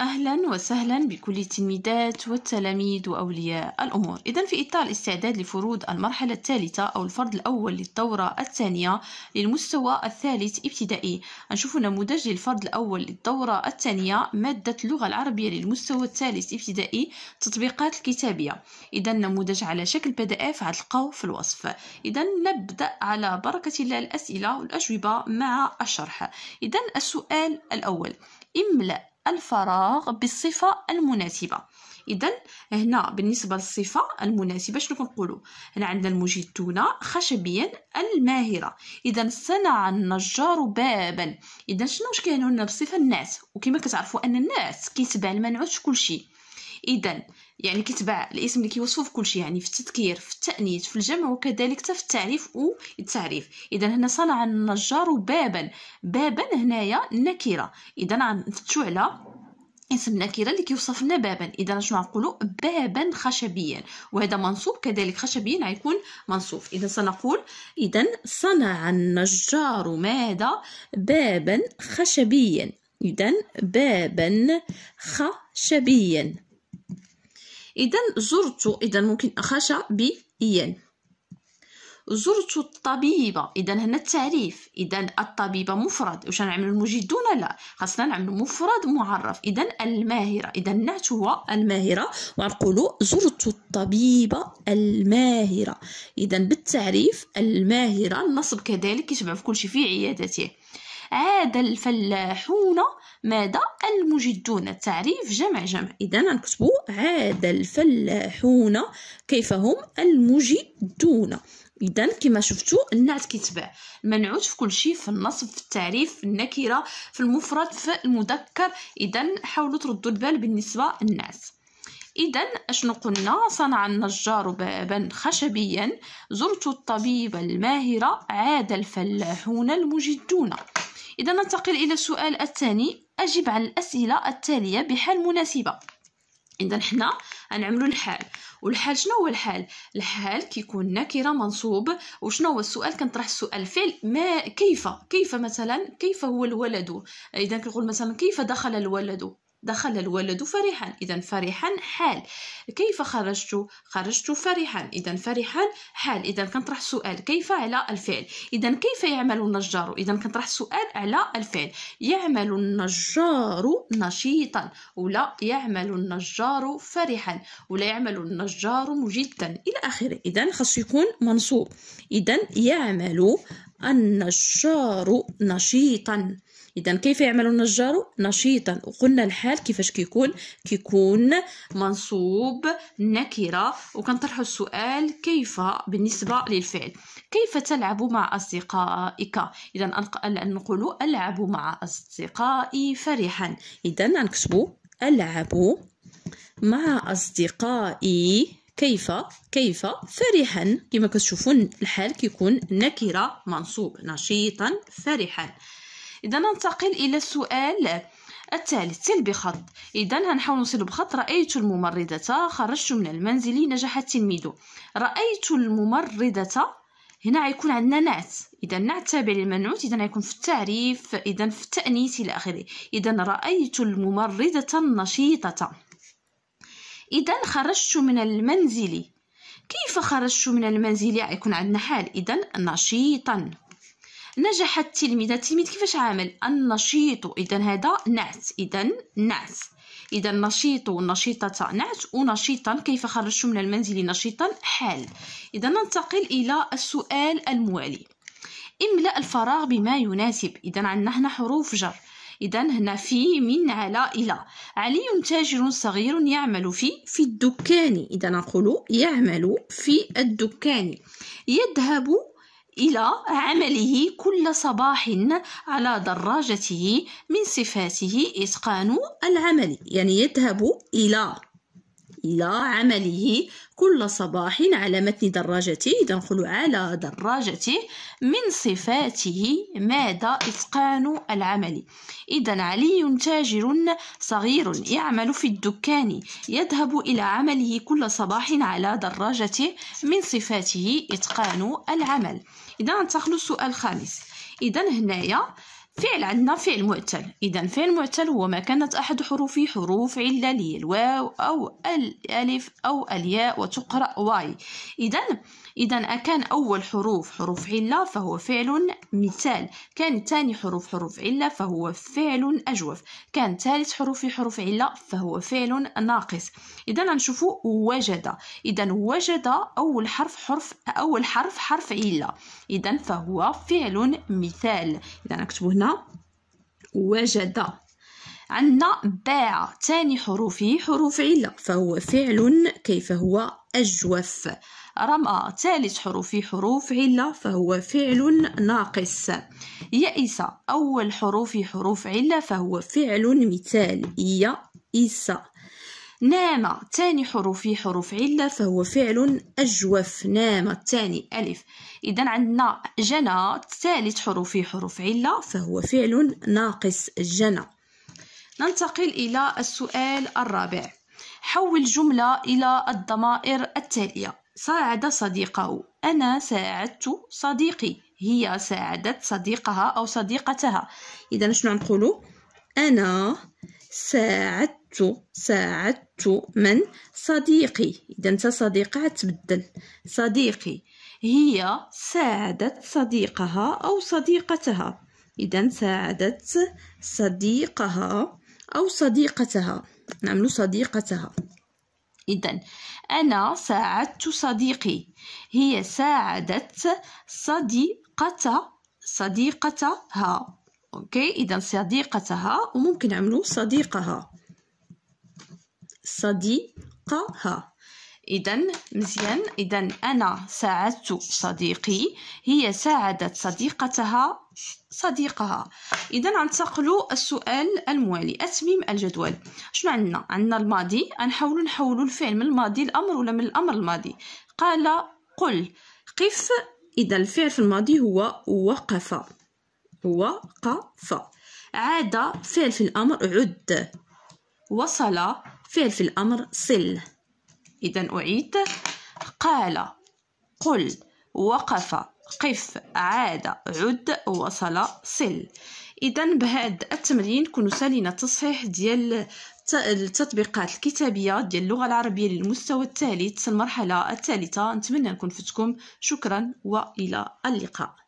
أهلا وسهلا بكل التلميذات والتلاميذ وأولياء الأمور إذا في إطار الاستعداد لفروض المرحلة الثالثة أو الفرض الأول للدورة الثانية للمستوى الثالث ابتدائي نشوف نموذج للفرض الأول للدورة الثانية مادة اللغة العربية للمستوى الثالث ابتدائي تطبيقات الكتابية إذا نموذج على شكل بي دي اف هتلقاوه في الوصف إذا نبدأ على بركة الله الأسئلة والأجوبة مع الشرح إذا السؤال الأول املأ الفراغ بالصفة المناسبة إذا هنا بالنسبة للصفة المناسبة شنو كنقولوا هنا عندنا المجدون خشبيا الماهرة إذا صنع النجار بابا إذا شنو واش كيعنيو هنا بالصفة الناس وكما كتعرفوا أن الناس كيتبع المنعوت كل شيء اذا يعني كيتبع الاسم اللي كيوصفو في كلشي يعني في التذكير في التانيث في الجمع وكذلك حتى في التعريف والتعريف اذا هنا صنع النجار بابا بابا هنايا نكره اذا غنفتشو على اسم نكره اللي كيوصف لنا بابا اذا شنو غنقولوا بابا خشبيا وهذا منصوب كذلك خشبيا غيكون منصوب اذا سنقول اذا صنع النجار ماذا بابا خشبيا اذا بابا خشبيا إذا زرت إذا ممكن أخش ايان زرت الطبيبة إذا هنا التعريف إذا الطبيبة مفرد واش غنعملو المجدون لا خاصنا نعملو مفرد معرف إذا الماهرة إذا النعت هو الماهرة وغنقولو زرت الطبيبة الماهرة إذا بالتعريف الماهرة النصب كذلك يشبع في كلشي في عيادته عاد الفلاحون ماذا المجدون التعريف جمع جمع اذا نكتبوا عاد الفلاحون كيف هم المجدون اذا كما شفتوا النعت كيتبع المنعوت في كل شيء في النصب في التعريف في النكره في المفرد في المذكر اذا حاولوا تردوا البال بالنسبه للنعت إذا أشنو قلنا صنع النجار بابا خشبيا زرت الطبيب الماهر عاد الفلاحون المجدون إذا ننتقل إلى السؤال الثاني أجب على الأسئلة التالية بحال مناسبة إذا حنا غنعملو الحال والحال شنو هو الحال الحال كيكون نكره منصوب وشنو هو السؤال كنطرح السؤال فعل ما كيف كيف مثلا كيف هو الولد اذا كنقول مثلا كيف دخل الولد دخل الولد فرحا إذا فرحا حال كيف خرجت خرجت فرحا إذا فرحا حال إذا كنطرح سؤال كيف على الفعل إذا كيف يعمل النجار إذا كنطرح سؤال على الفعل يعمل النجار نشيطا ولا يعمل النجار فرحا ولا يعمل النجار مجدا إلى آخره إذا خاص يكون منصوب إذا يعمل النجار نشيطا اذا كيف يعمل النجار نشيطا وقلنا الحال كيفاش كيكون كيكون منصوب نكره وكنطرحوا السؤال كيف بالنسبه للفعل كيف تلعب مع اصدقائك اذا نقول العب مع اصدقائي فرحا اذا نكتبوا العب مع اصدقائي كيف كيف فرحا كما كتشوفون الحال كيكون نكره منصوب نشيطا فرحا اذا ننتقل الى السؤال الثالث سل بخط اذا هنحاول نسلب بخط رايت الممرضه خرجت من المنزل نجح التلميذ رايت الممرضه هنا غيكون عندنا نعت اذا نعت تابع للمنعوت اذا غيكون في التعريف اذا في التانيث الى اخره اذا رايت الممرضه النشيطه اذا خرجت من المنزل كيف خرجت من المنزل غيكون عندنا حال اذا نشيطا نجح التلميذ التلميذ كيفاش عامل النشيط اذا هذا نعت اذا نعت اذا نشيط نشيطه نعت ونشيطا كيف خرجت من المنزل نشيطا حال اذا ننتقل الى السؤال الموالي املا الفراغ بما يناسب اذا عندنا هنا حروف جر اذا هنا في من على الى علي تاجر صغير يعمل في في الدكان اذا نقول يعمل في الدكان يذهب إلى عمله كل صباح على دراجته من صفاته إتقان العمل يعني يذهب إلى إلى عمله كل صباح على متن دراجتي إذا تدخل على دراجتي من صفاته ماذا إتقان العمل إذا علي تاجر صغير يعمل في الدكان يذهب إلى عمله كل صباح على دراجته من صفاته إتقان العمل إذا ننتقل السؤال الخامس إذا هنايا فعل عندنا فعل معتل اذا فعل معتل هو ما كانت احد حروف حروف علة الواو او الالف او الياء وتقرا واي اذا اذا اكان اول حروف حروف عله فهو فعل مثال كان ثاني حروف حروف عله فهو فعل اجوف كان ثالث حروف حروف عله فهو فعل ناقص اذا نشوفوا وجد اذا وجد اول حرف حرف اول حرف حرف عله اذا فهو فعل مثال اذا نكتب هنا وجد عندنا باع ثاني حروفه حروف علة فهو فعل كيف هو أجوف رمى ثالث حروفه حروف علة فهو فعل ناقص يئس أول حروفه حروف علة فهو فعل مثال يئس نام تاني حروف في حروف علة فهو فعل أجوف نام الثاني ألف إذا عندنا جنى ثالث حروف في حروف علة فهو فعل ناقص جنى ننتقل إلى السؤال الرابع حول جملة إلى الضمائر التالية ساعد صديقه أنا ساعدت صديقي هي ساعدت صديقها أو صديقتها إذا شنو نقولوا أنا ساعدت ساعدت من صديقي إذا أنت صديقة تبدل صديقي هي ساعدت صديقها أو صديقتها إذا ساعدت صديقها أو صديقتها نعمل صديقتها إذا أنا ساعدت صديقي هي ساعدت صديقة صديقتها أوكي إذا صديقتها وممكن نعملو صديقها صديقها إذا مزيان إذا أنا ساعدت صديقي هي ساعدت صديقتها صديقها إذا غنتقلوا السؤال الموالي أتميم الجدول شنو عندنا عندنا الماضي نحاولوا نحولوا الفعل من الماضي الأمر ولا من الأمر الماضي قال قل قف إذا الفعل في الماضي هو وقف وقف عاد فعل في الأمر عد وصل فعل في الأمر صل إذا أعيد قال قل وقف قف عاد عد وصل صل اذا بهذا التمرين كن سالينا التصحيح ديال التطبيقات الكتابيه ديال اللغه العربيه للمستوى الثالث المرحله الثالثه نتمنى نكون فتكم شكرا والى اللقاء